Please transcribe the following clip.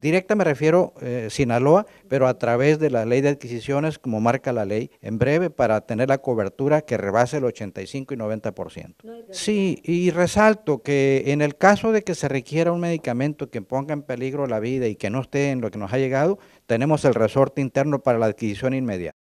Directa me refiero eh, Sinaloa, pero a través de la ley de adquisiciones, como marca la ley, en breve para tener la cobertura que rebase el 85 y 90%. Sí, y resalto que en el caso de que se requiera un medicamento que ponga en peligro la vida y que no esté en lo que nos ha llegado, tenemos el resorte interno para la adquisición inmediata.